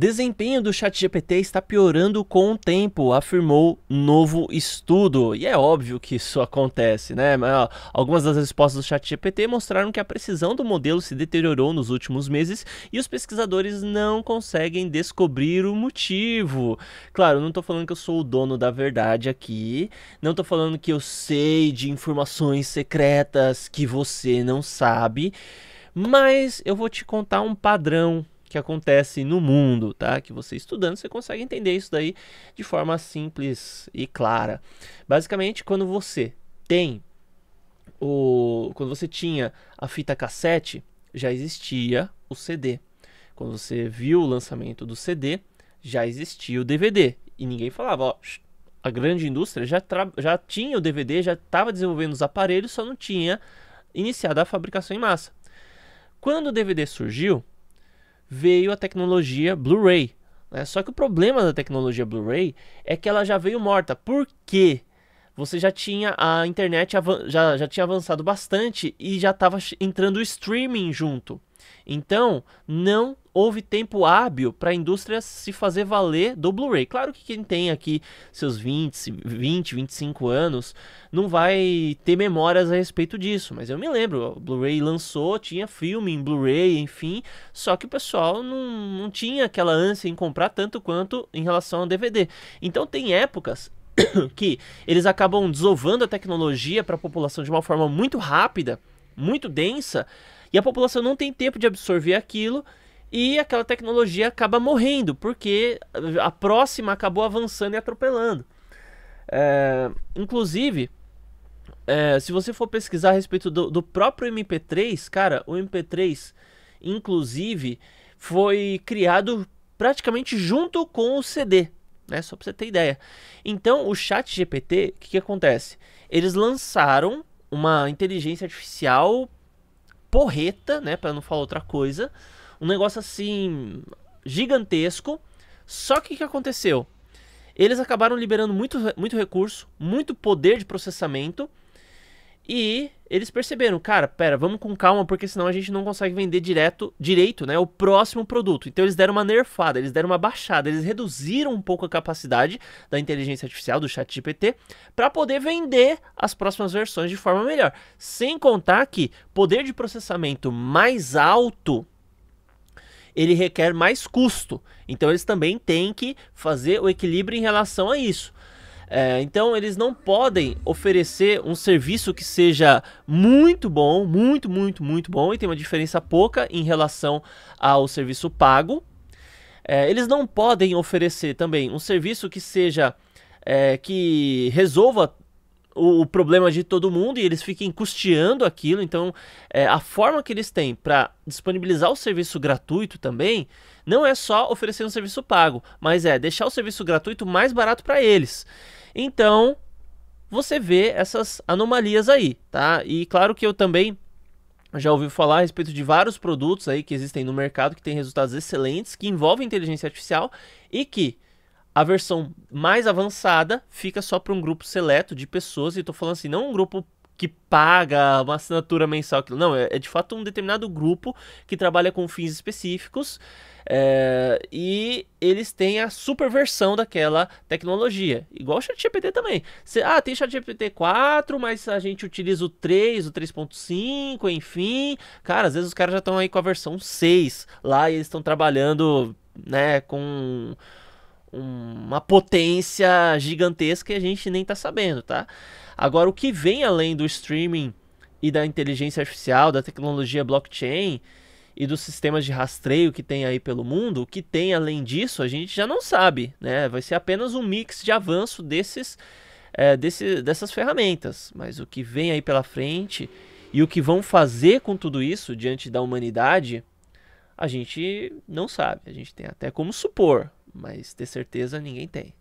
Desempenho do ChatGPT está piorando com o tempo, afirmou novo estudo. E é óbvio que isso acontece, né? Algumas das respostas do ChatGPT mostraram que a precisão do modelo se deteriorou nos últimos meses e os pesquisadores não conseguem descobrir o motivo. Claro, não estou falando que eu sou o dono da verdade aqui, não estou falando que eu sei de informações secretas que você não sabe, mas eu vou te contar um padrão que acontece no mundo, tá? Que você estudando, você consegue entender isso daí de forma simples e clara. Basicamente, quando você tem o quando você tinha a fita cassete, já existia o CD. Quando você viu o lançamento do CD, já existia o DVD e ninguém falava, ó, a grande indústria já, tra... já tinha o DVD, já estava desenvolvendo os aparelhos, só não tinha iniciado a fabricação em massa. Quando o DVD surgiu, veio a tecnologia Blu-ray. Né? Só que o problema da tecnologia Blu-ray é que ela já veio morta. Por quê? Você já tinha a internet já, já tinha avançado bastante e já estava entrando o streaming junto. Então, não houve tempo hábil para a indústria se fazer valer do Blu-ray. Claro que quem tem aqui seus 20, 20, 25 anos não vai ter memórias a respeito disso, mas eu me lembro, o Blu-ray lançou, tinha filme em Blu-ray, enfim, só que o pessoal não, não tinha aquela ânsia em comprar tanto quanto em relação ao DVD. Então tem épocas que eles acabam desovando a tecnologia para a população de uma forma muito rápida, muito densa, e a população não tem tempo de absorver aquilo e aquela tecnologia acaba morrendo, porque a próxima acabou avançando e atropelando. É, inclusive, é, se você for pesquisar a respeito do, do próprio MP3, cara, o MP3, inclusive, foi criado praticamente junto com o CD, né? Só para você ter ideia. Então, o Chat GPT, o que, que acontece? Eles lançaram uma inteligência artificial porreta, né, para não falar outra coisa, um negócio assim gigantesco. Só que o que aconteceu? Eles acabaram liberando muito, muito recurso, muito poder de processamento e eles perceberam, cara, pera, vamos com calma, porque senão a gente não consegue vender direto, direito, né, o próximo produto. Então eles deram uma nerfada, eles deram uma baixada, eles reduziram um pouco a capacidade da inteligência artificial do ChatGPT para poder vender as próximas versões de forma melhor. Sem contar que poder de processamento mais alto ele requer mais custo. Então eles também têm que fazer o equilíbrio em relação a isso. É, então eles não podem oferecer um serviço que seja muito bom, muito, muito, muito bom e tem uma diferença pouca em relação ao serviço pago. É, eles não podem oferecer também um serviço que seja é, que resolva o, o, problema de todo mundo e eles fiquem custeando aquilo. Então, é, a forma que eles têm para disponibilizar o serviço gratuito também não é só oferecer um serviço pago, mas é deixar o serviço gratuito mais barato para eles. Então, você vê essas anomalias aí, tá? E claro que eu também já ouvi falar a respeito de vários produtos aí que existem no mercado que têm resultados excelentes, que envolvem inteligência artificial e que a versão mais avançada fica só para um grupo seleto de pessoas, e estou falando assim, não um grupo que paga uma assinatura mensal. Não, é, é, de fato um determinado grupo que trabalha com fins específicos é, e eles têm a super versão daquela tecnologia. Igual o ChatGPT também. Cê, ah, tem ChatGPT 4, mas a gente utiliza o 3, o 3.5, enfim. Cara, às vezes os caras já estão aí com a versão 6 lá e eles estão trabalhando né, com uma potência gigantesca e a gente nem tá sabendo, tá? Agora, o que vem além do streaming e da inteligência artificial, da tecnologia blockchain e dos sistemas de rastreio que tem aí pelo mundo, o que tem além disso a gente já não sabe, né? Vai ser apenas um mix de avanço desses, é, desse, dessas ferramentas, mas o que vem aí pela frente e o que vão fazer com tudo isso diante da humanidade, a gente não sabe, a gente tem até como supor, mas ter certeza ninguém tem.